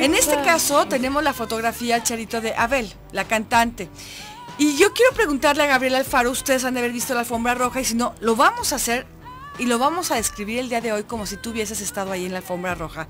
En este caso tenemos la fotografía Charito de Abel, la cantante. Y yo quiero preguntarle a Gabriela Alfaro, ustedes han de haber visto la alfombra roja y si no, lo vamos a hacer y lo vamos a describir el día de hoy como si tú hubieses estado ahí en la alfombra roja.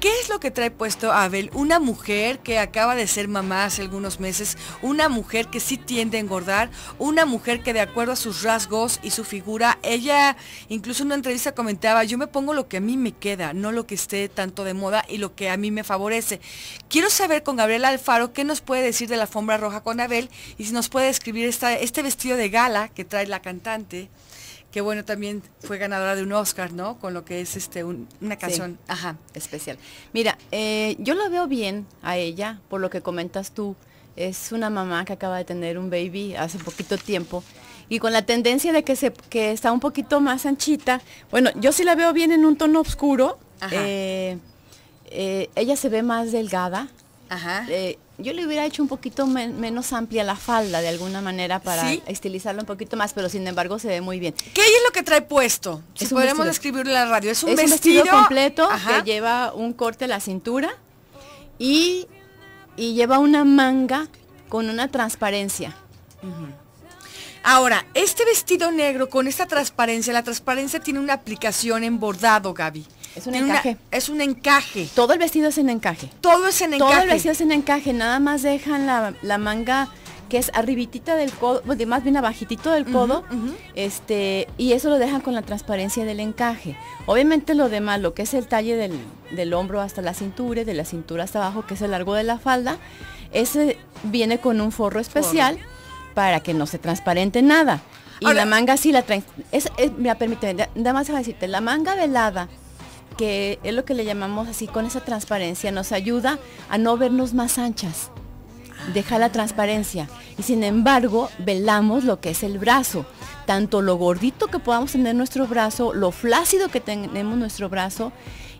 ¿Qué es lo que trae puesto Abel? Una mujer que acaba de ser mamá hace algunos meses, una mujer que sí tiende a engordar, una mujer que de acuerdo a sus rasgos y su figura, ella incluso en una entrevista comentaba, yo me pongo lo que a mí me queda, no lo que esté tanto de moda y lo que a mí me favorece. Quiero saber con Gabriela Alfaro qué nos puede decir de la alfombra roja con Abel y si nos puede describir este vestido de gala que trae la cantante. Qué bueno, también fue ganadora de un Oscar, ¿no? Con lo que es este una canción. Ajá, especial. Mira, eh, yo la veo bien a ella, por lo que comentas tú. Es una mamá que acaba de tener un baby hace poquito tiempo y con la tendencia de que, se, que está un poquito más anchita. Bueno, yo sí la veo bien en un tono oscuro. Eh, eh, ella se ve más delgada. Ajá yo le hubiera hecho un poquito menos amplia la falda de alguna manera para estilizarlo un poquito más, pero sin embargo se ve muy bien. ¿Qué es lo que trae puesto? Si podemos describirlo en la radio. Es un, vestido? completo que lleva un corte a la cintura y, lleva una manga con una transparencia. Ahora, este vestido negro con esta transparencia, la transparencia tiene una aplicación en bordado, Gaby. Es un encaje. es un encaje. Todo el vestido es en encaje. Todo es en encaje. Todo el vestido es en encaje. Nada más dejan la, manga que es arribitita del codo, más bien abajitito del codo, este, y eso lo dejan con la transparencia del encaje. Obviamente lo demás, lo que es el talle del, hombro hasta la cintura de la cintura hasta abajo, que es el largo de la falda, ese viene con un forro especial para que no se transparente nada. Y la manga sí la traen. Es, es mira, permíteme, nada más a decirte, la manga velada que es lo que le llamamos así con esa transparencia, nos ayuda a no vernos más anchas, deja la transparencia y sin embargo velamos lo que es el brazo, tanto lo gordito que podamos tener nuestro brazo, lo flácido que tenemos nuestro brazo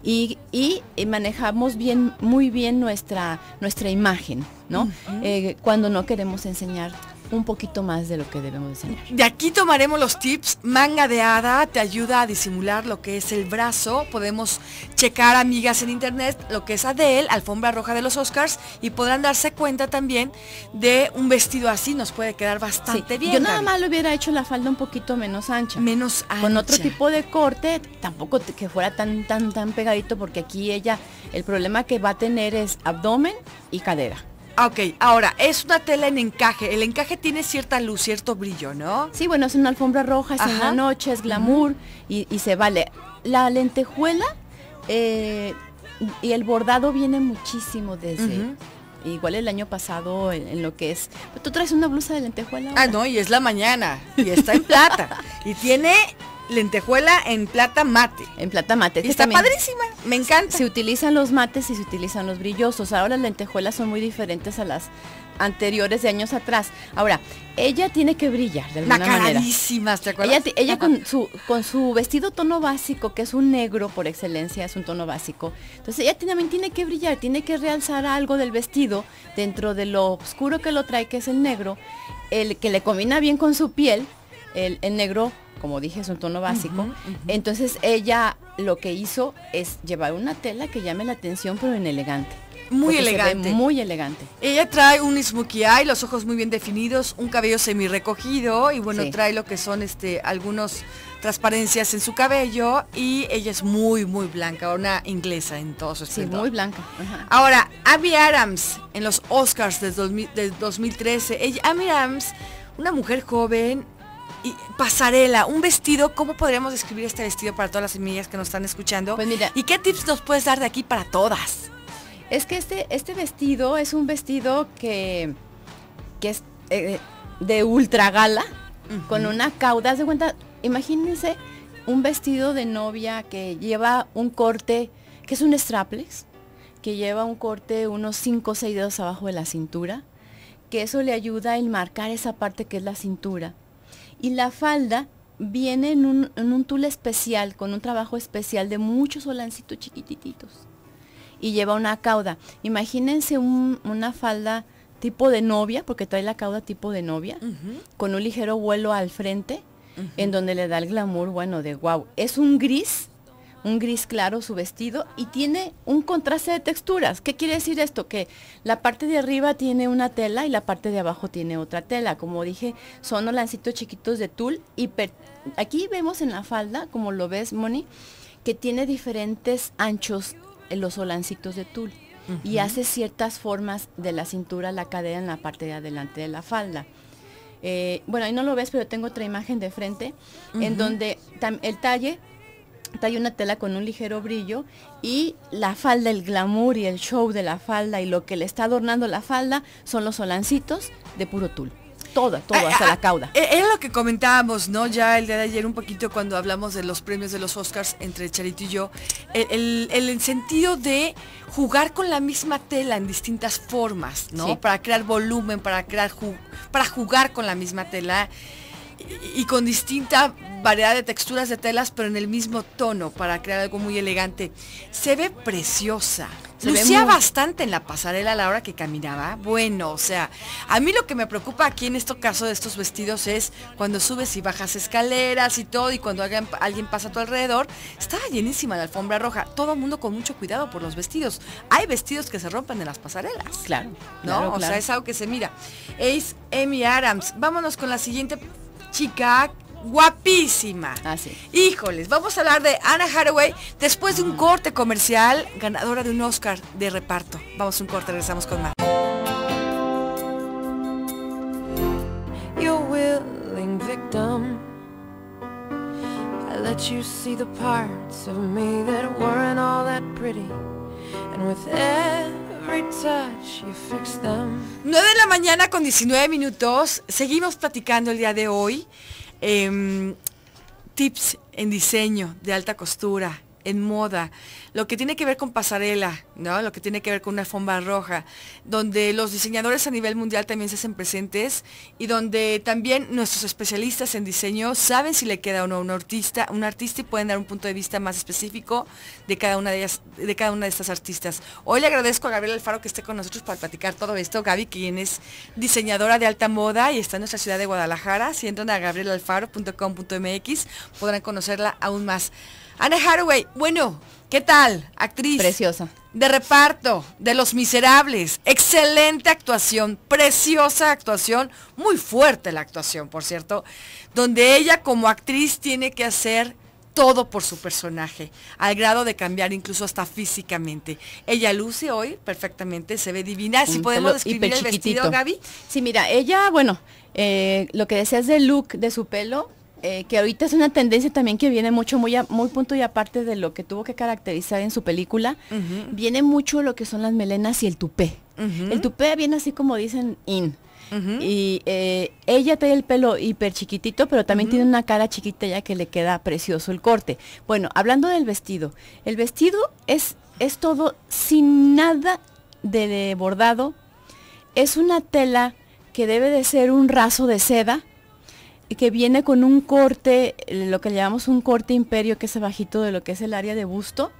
y, eh, manejamos bien, muy bien nuestra, nuestra imagen, ¿no? Eh, cuando no queremos enseñar un poquito más de lo que debemos de De aquí tomaremos los tips. Manga de hada te ayuda a disimular lo que es el brazo. Podemos checar amigas en internet lo que es Adele, alfombra roja de los Oscars, y podrán darse cuenta también de un vestido así. Nos puede quedar bastante bien. Yo nada más le hubiera hecho la falda un poquito menos ancha. Menos ancha. Con otro tipo de corte, tampoco que fuera tan, tan, tan pegadito, porque aquí ella, el problema que va a tener es abdomen y cadera. Ok, ahora, es una tela en encaje. El encaje tiene cierta luz, cierto brillo, ¿no? Sí, bueno, es una alfombra roja, es en la noche, es glamour y, se vale. La lentejuela eh, y el bordado viene muchísimo desde... Igual el año pasado en, lo que es... Tú traes una blusa de lentejuela. Ah, no, y es la mañana. Y está en plata. y tiene lentejuela en plata mate. En plata mate. Y este está padrísima, me encanta. Se utilizan los mates y se utilizan los brillosos. Ahora las lentejuelas son muy diferentes a las anteriores de años atrás. Ahora, ella tiene que brillar de alguna manera. ¿te acuerdas? Ella, ella con, su, con su vestido tono básico, que es un negro por excelencia, es un tono básico. Entonces ella también tiene que brillar, tiene que realzar algo del vestido dentro de lo oscuro que lo trae, que es el negro, el que le combina bien con su piel el, negro, como dije, es un tono básico. Entonces ella lo que hizo es llevar una tela que llame la atención, pero en elegante. Muy elegante. muy elegante. Ella trae un smokey eye, los ojos muy bien definidos, un cabello semi recogido y bueno, trae lo que son este algunos transparencias en su cabello y ella es muy muy blanca, una inglesa en todo su Sí, muy blanca. Ahora, Amy Adams en los Oscars del de 2013, ella, Adams una mujer joven, y pasarela, un vestido, ¿cómo podríamos describir este vestido para todas las semillas que nos están escuchando? Pues mira. ¿Y qué tips nos puedes dar de aquí para todas? Es que este, este vestido es un vestido que, que es eh, de ultra gala, con una cauda. de cuenta, imagínense un vestido de novia que lleva un corte, que es un strapless, que lleva un corte unos 5 o 6 dedos abajo de la cintura, que eso le ayuda a enmarcar esa parte que es la cintura. Y la falda viene en un, en tul especial, con un trabajo especial de muchos solancitos chiquitititos. Y lleva una cauda. Imagínense una falda tipo de novia, porque trae la cauda tipo de novia, con un ligero vuelo al frente, en donde le da el glamour, bueno, de guau. Es un gris un gris claro su vestido y tiene un contraste de texturas. ¿Qué quiere decir esto? Que la parte de arriba tiene una tela y la parte de abajo tiene otra tela. Como dije, son olancitos chiquitos de tul y aquí vemos en la falda, como lo ves, Moni, que tiene diferentes anchos en los olancitos de tul y hace ciertas formas de la cintura, la cadera en la parte de adelante de la falda. Eh, bueno, ahí no lo ves, pero tengo otra imagen de frente, en donde el talle hay una tela con un ligero brillo y la falda, el glamour y el show de la falda y lo que le está adornando la falda son los solancitos de puro tul toda, toda, ah, hasta ah, la cauda. Ah, era lo que comentábamos, ¿no? Ya el día de ayer un poquito cuando hablamos de los premios de los Oscars entre Charito y yo, el, sentido de jugar con la misma tela en distintas formas, ¿no? Para crear volumen, para crear, para jugar con la misma tela y con distinta variedad de texturas de telas, pero en el mismo tono para crear algo muy elegante. Se ve preciosa. Lucía bastante en la pasarela a la hora que caminaba. Bueno, o sea, a mí lo que me preocupa aquí en este caso de estos vestidos es cuando subes y bajas escaleras y todo, y cuando alguien, pasa a tu alrededor, estaba llenísima la alfombra roja. Todo el mundo con mucho cuidado por los vestidos. Hay vestidos que se rompen en las pasarelas. Claro. ¿No? o sea, es algo que se mira. Es Amy Adams. Vámonos con la siguiente chica guapísima. Así. Ah, Híjoles, vamos a hablar de Anna Haraway después de un corte comercial, ganadora de un Oscar de reparto. Vamos a un corte, regresamos con más. 9 de la mañana con 19 minutos. Seguimos platicando el día de hoy Em, tips en diseño de alta costura, en moda, lo que tiene que ver con pasarela, ¿no? lo que tiene que ver con una alfombra roja, donde los diseñadores a nivel mundial también se hacen presentes y donde también nuestros especialistas en diseño saben si le queda o no a un artista, un artista y pueden dar un punto de vista más específico de cada una de ellas, de cada una de estas artistas. Hoy le agradezco a Gabriela Alfaro que esté con nosotros para platicar todo esto. Gaby, quien es diseñadora de alta moda y está en nuestra ciudad de Guadalajara, si entran a gabrielalfaro.com.mx podrán conocerla aún más. Ana Haraway, bueno, ¿qué tal? Actriz. Preciosa. De reparto, de Los Miserables. Excelente actuación, preciosa actuación, muy fuerte la actuación, por cierto, donde ella como actriz tiene que hacer todo por su personaje, al grado de cambiar incluso hasta físicamente. Ella luce hoy perfectamente, se ve divina. Si podemos describir el vestido, Gaby. Sí, mira, ella, bueno, eh, lo que decías del look de su pelo, eh, que ahorita es una tendencia también que viene mucho, muy, muy punto y aparte de lo que tuvo que caracterizar en su película, viene mucho lo que son las melenas y el tupé. El tupé viene así como dicen in. Y eh, ella tiene el pelo hiper chiquitito, pero también tiene una cara chiquita ya que le queda precioso el corte. Bueno, hablando del vestido, el vestido es, es todo sin nada de bordado. Es una tela que debe de ser un raso de seda que viene con un corte, lo que llamamos un corte imperio, que es bajito de lo que es el área de busto,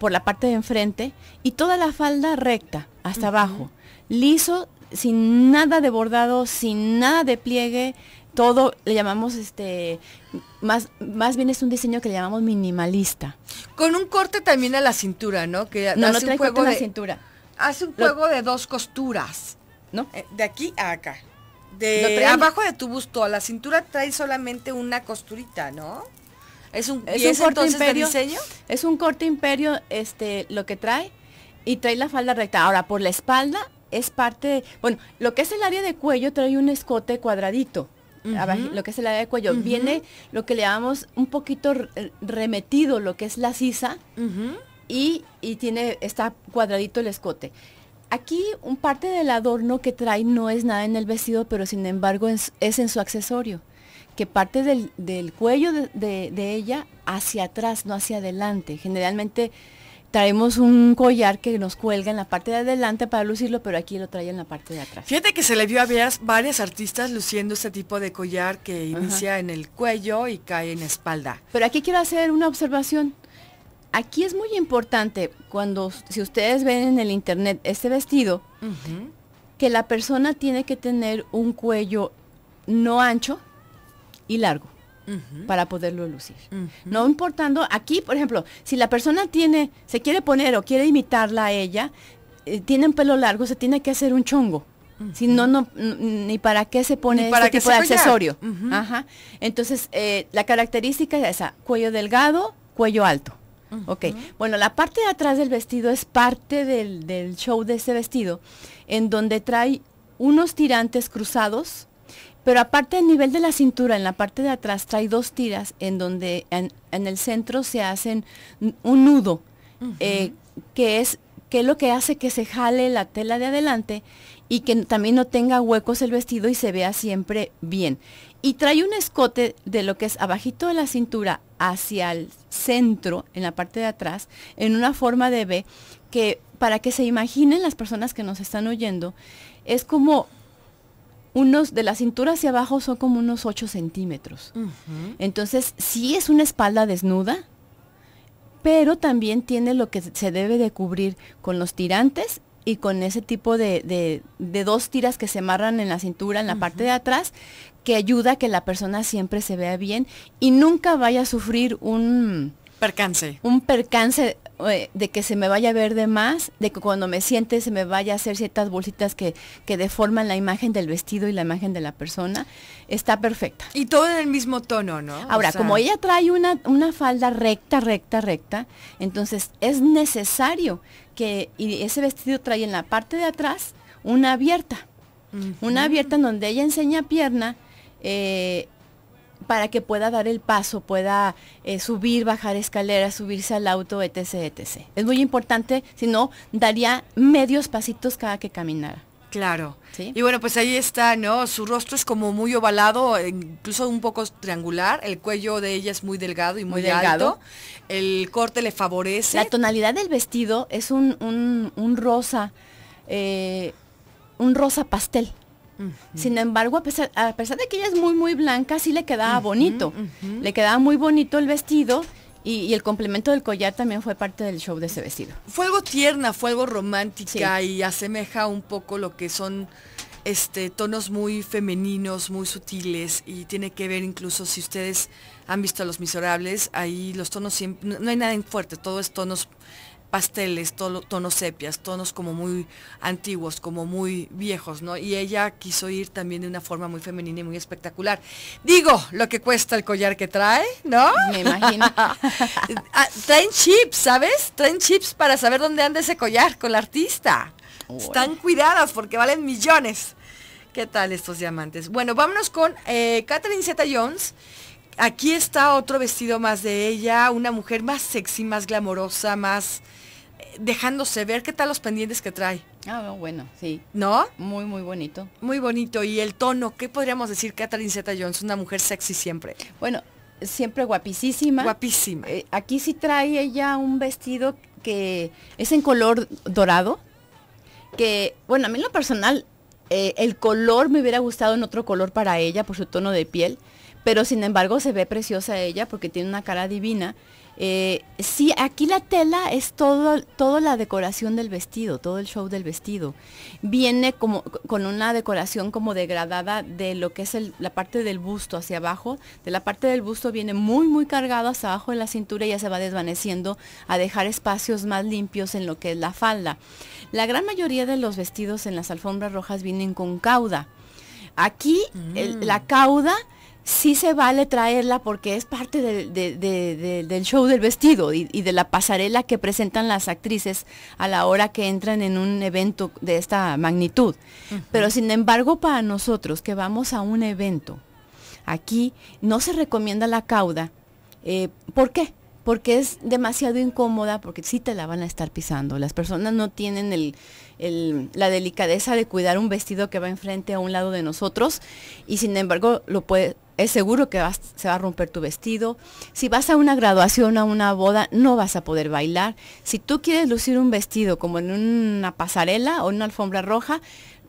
por la parte de enfrente, y toda la falda recta, hasta abajo, liso, sin nada de bordado, sin nada de pliegue, todo le llamamos este más más bien es un diseño que le llamamos minimalista. Con un corte también a la cintura, ¿no? Que no, no un juego corte a la cintura. Hace un juego de dos costuras, ¿no? Eh, de aquí a acá de abajo de tu busto a la cintura trae solamente una costurita, ¿no? Es un, ¿Es un corte imperio, Es un corte imperio, este, lo que trae y trae la falda recta. Ahora por la espalda es parte, bueno, lo que es el área de cuello trae un escote cuadradito. lo que es el área de cuello. Viene lo que le llamamos un poquito eh, remetido, lo que es la sisa. Y, y, tiene, está cuadradito el escote. Aquí un parte del adorno que trae no es nada en el vestido, pero sin embargo es, en su accesorio, que parte del, cuello de, ella hacia atrás, no hacia adelante. Generalmente traemos un collar que nos cuelga en la parte de adelante para lucirlo, pero aquí lo trae en la parte de atrás. Fíjate que se le vio a varias, artistas luciendo este tipo de collar que inicia en el cuello y cae en la espalda. Pero aquí quiero hacer una observación. Aquí es muy importante cuando, si ustedes ven en el internet este vestido, que la persona tiene que tener un cuello no ancho y largo para poderlo lucir. No importando, aquí, por ejemplo, si la persona tiene, se quiere poner o quiere imitarla a ella, eh, tiene un pelo largo, se tiene que hacer un chongo. Si no, no, ni para qué se pone este para este tipo accesorio. Entonces, eh, la característica es esa, cuello delgado, cuello alto bueno, la parte de atrás del vestido es parte del, del show de ese vestido, en donde trae unos tirantes cruzados, pero aparte del nivel de la cintura, en la parte de atrás trae dos tiras en donde en, el centro se hacen un nudo, eh, que es que es lo que hace que se jale la tela de adelante y que también no tenga huecos el vestido y se vea siempre bien. Y trae un escote de lo que es abajito de la cintura hacia el centro, en la parte de atrás, en una forma de B, que para que se imaginen las personas que nos están oyendo, es como unos, de la cintura hacia abajo son como unos 8 centímetros. Entonces, sí es una espalda desnuda, pero también tiene lo que se debe de cubrir con los tirantes y con ese tipo de, de, dos tiras que se amarran en la cintura, en la parte de atrás, que ayuda a que la persona siempre se vea bien y nunca vaya a sufrir un percance. Un percance eh, de que se me vaya a ver de más, de que cuando me siente se me vaya a hacer ciertas bolsitas que, que deforman la imagen del vestido y la imagen de la persona, está perfecta. Y todo en el mismo tono, ¿no? Ahora, como ella trae una, una falda recta, recta, recta, entonces es necesario que y ese vestido trae en la parte de atrás una abierta. Una abierta en donde ella enseña pierna, eh, para que pueda dar el paso, pueda eh, subir, bajar escaleras, subirse al auto, etc., etc. Es muy importante, si no, daría medios pasitos cada que caminara. Claro. ¿Sí? Y bueno, pues ahí está, ¿no? Su rostro es como muy ovalado, eh, incluso un poco triangular. El cuello de ella es muy delgado y muy, delgado. alto. El corte le favorece. La tonalidad del vestido es un, rosa, un rosa pastel. Sin embargo, a pesar, de que ella es muy, muy blanca, sí le quedaba bonito. Le quedaba muy bonito el vestido. Y, el complemento del collar también fue parte del show de ese vestido. Fue algo tierna, fue algo romántica y asemeja un poco lo que son este, tonos muy femeninos, muy sutiles y tiene que ver incluso si ustedes han visto a Los Miserables, ahí los tonos siempre, no hay nada en fuerte, todo es tonos pasteles, tonos sepias, tonos como muy antiguos, como muy viejos, ¿no? Y ella quiso ir también de una forma muy femenina y muy espectacular. Digo, lo que cuesta el collar que trae, ¿no? Me imagino. Ah, traen chips, ¿sabes? Traen chips para saber dónde anda ese collar con la artista. Están cuidadas porque valen millones. ¿Qué tal estos diamantes? Bueno, vámonos con eh, Catherine Zeta Jones. Aquí está otro vestido más de ella, una mujer más sexy, más glamorosa, más dejándose ver qué tal los pendientes que trae. Ah, bueno, sí. ¿No? Muy, muy bonito. Muy bonito. Y el tono, ¿qué podríamos decir Catherine Zeta-Jones? Una mujer sexy siempre. Bueno, siempre guapísima. Guapísima. Eh, aquí sí trae ella un vestido que es en color dorado, que, bueno, a mí en lo personal, eh, el color me hubiera gustado en otro color para ella por su tono de piel, pero sin embargo se ve preciosa ella porque tiene una cara divina eh, sí, aquí la tela es todo, toda la decoración del vestido, todo el show del vestido. Viene como con una decoración como degradada de lo que es la parte del busto hacia abajo. De la parte del busto viene muy, muy cargado hacia abajo en la cintura y ya se va desvaneciendo a dejar espacios más limpios en lo que es la falda. La gran mayoría de los vestidos en las alfombras rojas vienen con cauda. Aquí la mm. cauda sí se vale traerla porque es parte del, show del vestido y, de la pasarela que presentan las actrices a la hora que entran en un evento de esta magnitud. Pero sin embargo, para nosotros que vamos a un evento, aquí no se recomienda la cauda. Eh, ¿Por qué? porque es demasiado incómoda, porque sí te la van a estar pisando. Las personas no tienen la delicadeza de cuidar un vestido que va enfrente a un lado de nosotros y sin embargo lo es seguro que se va a romper tu vestido. Si vas a una graduación, a una boda, no vas a poder bailar. Si tú quieres lucir un vestido como en una pasarela o en una alfombra roja,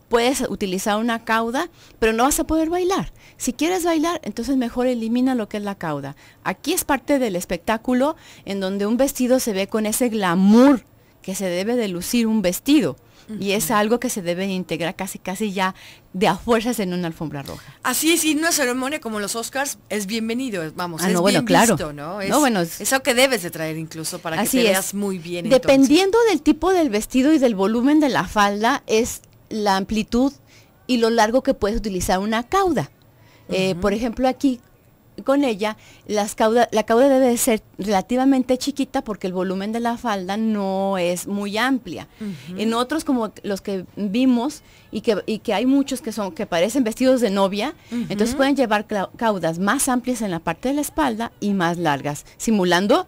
puedes utilizar una cauda, pero no vas a poder bailar. Si quieres bailar, entonces mejor elimina lo que es la cauda. Aquí es parte del espectáculo en donde un vestido se ve con ese glamour que se debe de lucir un vestido. Y es algo que se debe integrar casi casi ya de a fuerzas en una alfombra roja. Así es, y una ceremonia como los Oscars es bienvenido, vamos, ah, es bien visto, ¿no? Es, bueno, que debes de traer incluso para que te veas muy bien. Dependiendo del tipo del vestido y del volumen de la falda, es la amplitud y lo largo que puedes utilizar una cauda. Eh, por ejemplo, aquí con ella, las cauda, la cauda debe ser relativamente chiquita porque el volumen de la falda no es muy amplia. En otros como los que vimos y que, que, hay muchos que son que parecen vestidos de novia, entonces pueden llevar caudas más amplias en la parte de la espalda y más largas, simulando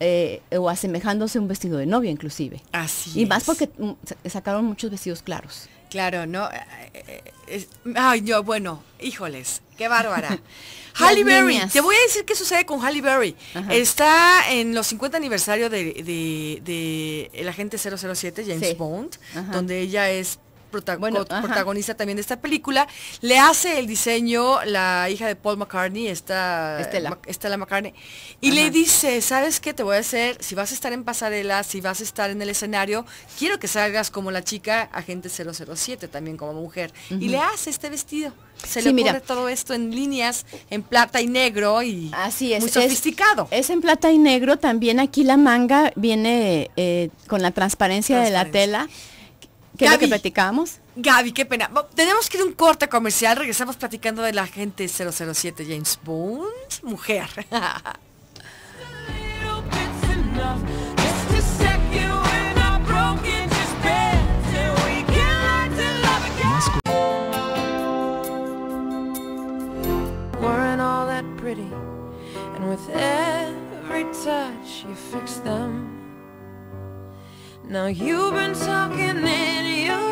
eh, o asemejándose a un vestido de novia inclusive. Así. Y más porque mm, sacaron muchos vestidos claros. Claro, no. Eh, eh, ay, yo, bueno, híjoles, qué bárbara. Halle Berry, te voy a decir qué sucede con Halle Berry. Está en los 50 aniversarios de, de, de el agente 007, James Bond, donde ella es protagonista también de esta película, le hace el diseño la hija de Paul McCartney, esta Estela, McCartney, y le dice, ¿sabes qué te voy a hacer? Si vas a estar en pasarela, si vas a estar en el escenario, quiero que salgas como la chica agente 007, también como mujer. Y le hace este vestido. Se le pone todo esto en líneas, en plata y negro y Así es, muy sofisticado. Es, en plata y negro, también aquí la manga viene eh, con la transparencia de la tela ¿Qué que platicamos? Gaby, qué pena. Tenemos que ir a un corte comercial. Regresamos platicando de la gente 007 James Bond. Mujer. with every touch you Now you've been talking in your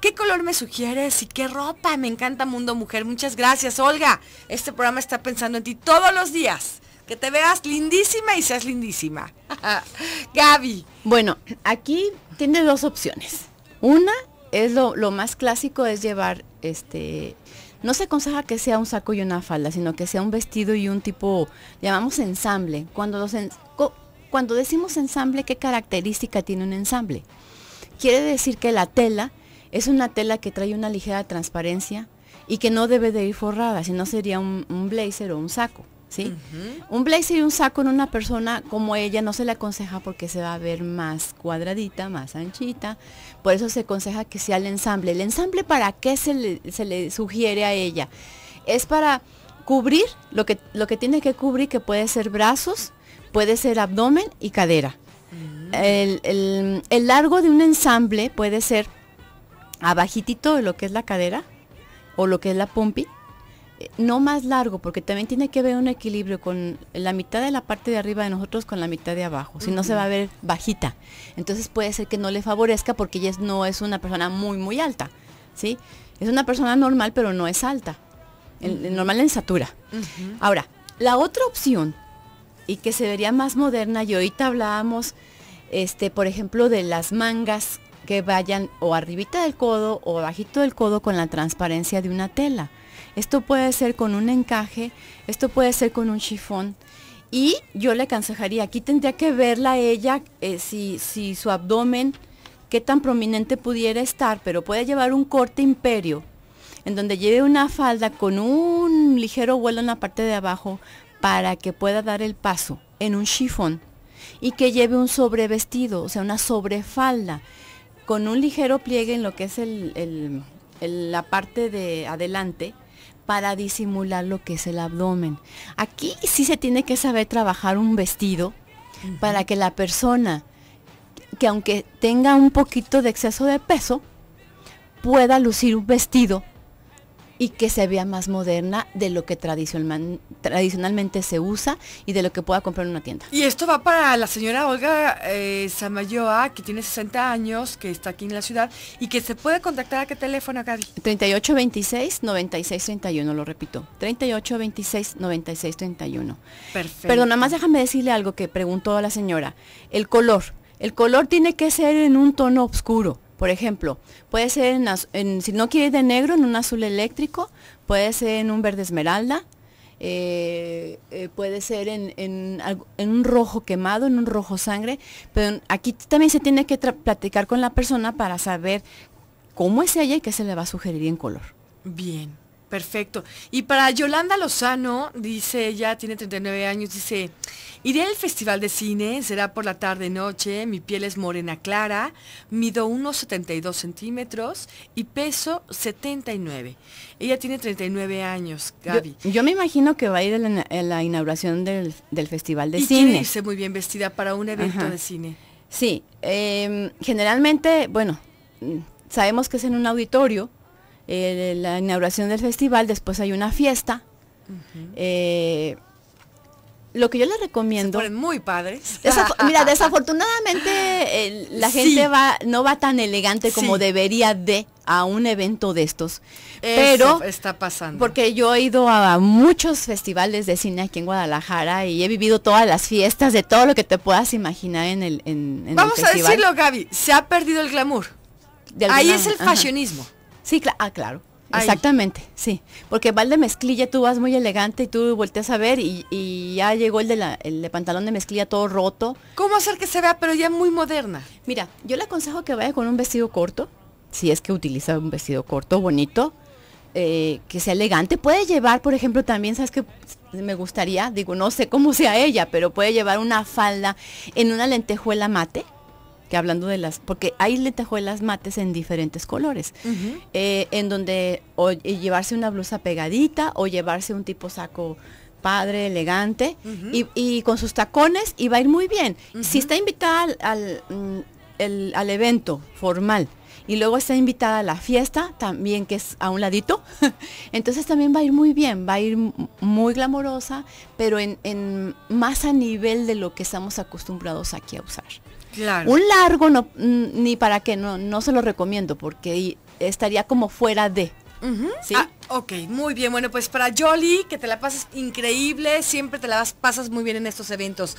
¿Qué color me sugieres y qué ropa? Me encanta Mundo Mujer. Muchas gracias, Olga. Este programa está pensando en ti todos los días. Que te veas lindísima y seas lindísima. Gaby. Bueno, aquí tienes dos opciones. Una es lo, más clásico, es llevar este no se aconseja que sea un saco y una falda, sino que sea un vestido y un tipo, llamamos ensamble. Cuando, cuando decimos ensamble, ¿qué característica tiene un ensamble? Quiere decir que la tela es una tela que trae una ligera transparencia y que no debe de ir forrada, si no sería un, blazer o un saco. ¿Sí? Un blazer y un saco en una persona como ella no se le aconseja porque se va a ver más cuadradita, más anchita. Por eso se aconseja que sea el ensamble. ¿El ensamble para qué se le, sugiere a ella? Es para cubrir lo que, lo que tiene que cubrir, que puede ser brazos, puede ser abdomen y cadera. Mm. el largo de un ensamble puede ser abajitito de lo que es la cadera o lo que es la pompi, eh, no más largo, porque también tiene que ver un equilibrio con la mitad de la parte de arriba de nosotros con la mitad de abajo, si no se va a ver bajita. Entonces puede ser que no le favorezca porque ella no es una persona muy, muy alta, ¿sí? Es una persona normal, pero no es alta, normal en estatura. Ahora, la otra opción, y que se vería más moderna, y ahorita hablábamos, este, por ejemplo, de las mangas que vayan o arribita del codo o bajito del codo con la transparencia de una tela. Esto puede ser con un encaje, esto puede ser con un chifón. Y yo le aconsejaría, aquí tendría que verla ella eh, si, si su abdomen, qué tan prominente pudiera estar, pero puede llevar un corte imperio, en donde lleve una falda con un ligero vuelo en la parte de abajo para que pueda dar el paso en un chifón y que lleve un sobrevestido, o sea, una sobrefalda con un ligero pliegue en lo que es la parte de adelante para disimular lo que es el abdomen. Aquí sí se tiene que saber trabajar un vestido para que la persona que aunque tenga un poquito de exceso de peso, pueda lucir un vestido y que se vea más moderna de lo que tradicionalmente se usa y de lo que pueda comprar en una tienda. Y esto va para la señora Olga eh, Samayoa, que tiene 60 años, que está aquí en la ciudad y que se puede contactar a qué teléfono, Gaby. 3826-9631, lo repito. 3826-9631. Perfecto. Pero nada más déjame decirle algo que preguntó a la señora. El color. El color tiene que ser en un tono oscuro. Por ejemplo, puede ser, si no quiere ir de negro, en un azul eléctrico, puede ser en un verde esmeralda, eh, eh, puede ser en, en, un rojo quemado, en un rojo sangre, pero aquí también se tiene que platicar con la persona para saber cómo es ella y qué se le va a sugerir en color. Bien. Perfecto. Y para Yolanda Lozano, dice ella, tiene 39 años, dice, iré al festival de cine, será por la tarde-noche, mi piel es morena clara, mido unos 72 centímetros y peso 79. Ella tiene 39 años, Gaby. Yo, me imagino que va a ir a la, inauguración del, festival de cine. Quiere muy bien vestida para un evento de cine. Sí, em, generalmente, bueno, mm, sabemos que es en un auditorio, eh, la inauguración del festival, después hay una fiesta. Eh, lo que yo les recomiendo. Se muy padres. mira, desafortunadamente eh, la gente va, no va tan elegante como debería de a un evento de estos. pero está pasando. Porque yo he ido a, muchos festivales de cine aquí en Guadalajara y he vivido todas las fiestas de todo lo que te puedas imaginar en el en, Vamos a decirlo, Gaby, se ha perdido el glamour. Ahí es el fashionismo. Sí, ah, claro. Exactamente, sí. Porque va el de mezclilla, tú vas muy elegante y tú volteas a ver y, ya llegó el de, pantalón de mezclilla todo roto. ¿Cómo hacer que se vea, pero ya muy moderna? Mira, yo le aconsejo que vaya con un vestido corto, si es que utiliza un vestido corto, bonito, eh, que sea elegante. Puede llevar, por ejemplo, también, ¿sabes que Me gustaría, digo, no sé cómo sea ella, pero puede llevar una falda en una lentejuela mate que hablando de las, porque hay las mates en diferentes colores, eh, en donde o llevarse una blusa pegadita o llevarse un tipo saco padre, elegante, y, con sus tacones y va a ir muy bien. Si está invitada al, mm, al evento formal, y luego está invitada a la fiesta también que es a un ladito entonces también va a ir muy bien va a ir muy glamorosa pero en, en, más a nivel de lo que estamos acostumbrados aquí a usar un largo, mm, ni para qué, no, no se lo recomiendo porque estaría como fuera de. ¿Sí? Ah, ok, muy bien. Bueno, pues para Jolly, que te la pasas increíble, siempre te la pasas muy bien en estos eventos.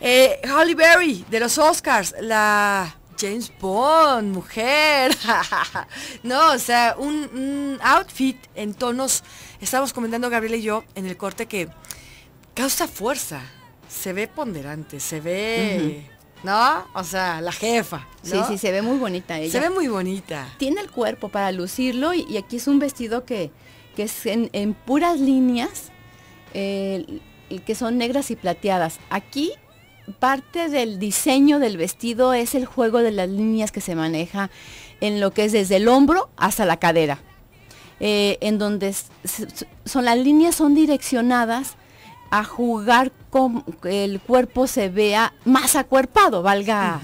Holly eh, Berry, de los Oscars, la James Bond, mujer. no, o sea, un, outfit en tonos. Estábamos comentando Gabriel y yo en el corte que causa fuerza. Se ve ponderante, se ve. ¿no? O sea, la jefa. Sí, sí, se ve muy bonita ella. Se ve muy bonita. Tiene el cuerpo para lucirlo y, aquí es un vestido que, es en, puras líneas, eh, que son negras y plateadas. Aquí parte del diseño del vestido es el juego de las líneas que se maneja en lo que es desde el hombro hasta la cadera. Eh, en donde son las líneas son direccionadas a jugar con que el cuerpo se vea más acuerpado, valga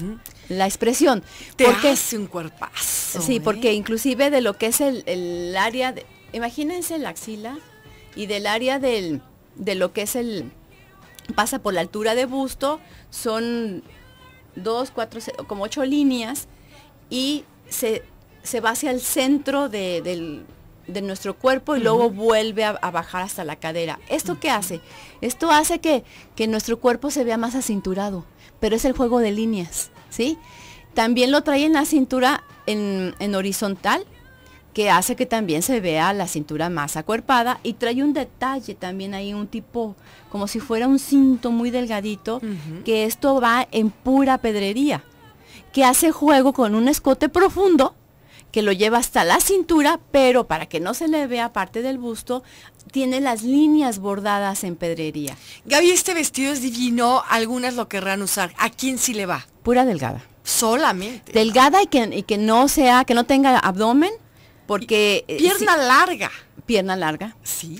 la expresión. porque es un cuerpazo. Sí, ¿eh? porque inclusive de lo que es el, área, de, imagínense la axila y del área de lo que es el, pasa por la altura de busto, son dos, cuatro, como ocho líneas y se, va hacia el centro de, del de nuestro cuerpo y luego vuelve a, bajar hasta la cadera. ¿Esto qué hace? Esto hace que, que nuestro cuerpo se vea más acinturado, pero es el juego de líneas, ¿sí? También lo trae en la cintura en, en horizontal, que hace que también se vea la cintura más acuerpada y trae un detalle también ahí, un tipo, como si fuera un cinto muy delgadito, que esto va en pura pedrería, que hace juego con un escote profundo, que lo lleva hasta la cintura, pero para que no se le vea parte del busto, tiene las líneas bordadas en pedrería. Gaby, este vestido es divino, algunas lo querrán usar. ¿A quién sí le va? Pura delgada. Solamente. Delgada y que, y que no sea, que no tenga abdomen, porque... Eh, pierna larga. Pierna larga. Sí.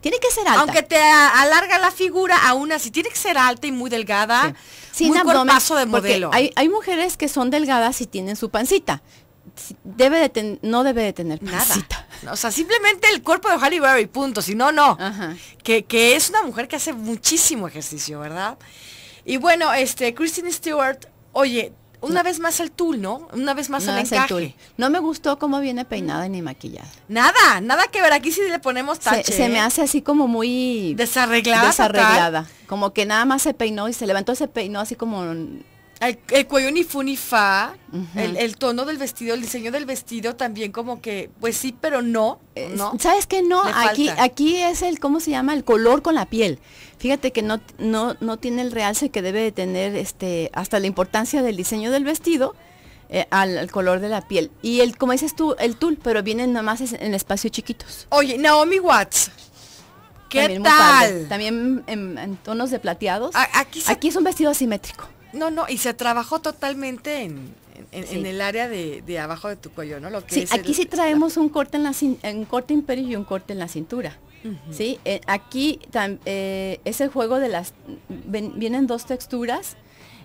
Tiene que ser alta. Aunque te alarga la figura, aún así tiene que ser alta y muy delgada. Sin muy de modelo. Hay, hay mujeres que son delgadas y tienen su pancita debe de no debe de tener Nada. O sea, simplemente el cuerpo de Halle Berry, punto. Si no, no. Que, que es una mujer que hace muchísimo ejercicio, ¿verdad? Y bueno, este, Christine Stewart, oye, una vez más el tul, ¿no? Una vez más el no me gustó cómo viene peinada ni maquillada. Nada, nada que ver. Aquí si le ponemos tache. Se, ¿eh? me hace así como muy... Desarreglada. Desarreglada. Como que nada más se peinó y se levantó, se peinó así como el, cuello ni fu ni fa, el, tono del vestido, el diseño del vestido también como que, pues sí, pero no, eh, ¿Sabes qué? No, aquí aquí es el, ¿cómo se llama? El color con la piel. Fíjate que no, no, no tiene el realce que debe de tener este, hasta la importancia del diseño del vestido eh, al, color de la piel. Y el, como dices tú, el tul, pero vienen nada más en espacios chiquitos. Oye, Naomi Watts. ¿Qué tal? también en, tonos de plateados. aquí, aquí es un vestido asimétrico. No, no, y se trabajó totalmente en, en, el área de, de, abajo de tu cuello, ¿no? Lo que sí, aquí sí traemos un corte en la un corte imperio y un corte en la cintura. ¿sí? Eh, aquí eh, es el juego de las, vienen dos texturas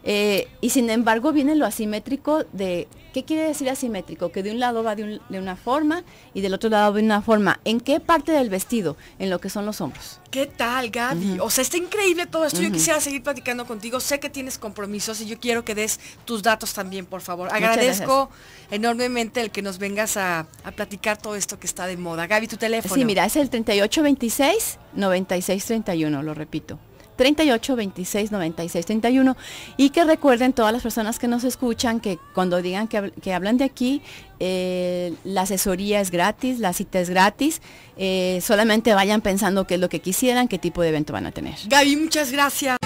eh, y sin embargo viene lo asimétrico de, ¿qué quiere decir asimétrico? Que de un lado va de, una forma y del otro lado de una forma. ¿En qué parte del vestido? En lo que son los hombros. ¿Qué tal, Gaby? O sea, está increíble todo esto. Yo quisiera seguir platicando contigo. Sé que tienes compromisos y yo quiero que des tus datos también, por favor. Agradezco enormemente el que nos vengas a, a, platicar todo esto que está de moda. Gaby, tu teléfono. Sí, mira, es el 3826-9631, lo repito. 38 26 96 31 y que recuerden todas las personas que nos escuchan que cuando digan que, hablan de aquí eh, la asesoría es gratis la cita es gratis eh, solamente vayan pensando qué es lo que quisieran qué tipo de evento van a tener Gaby muchas gracias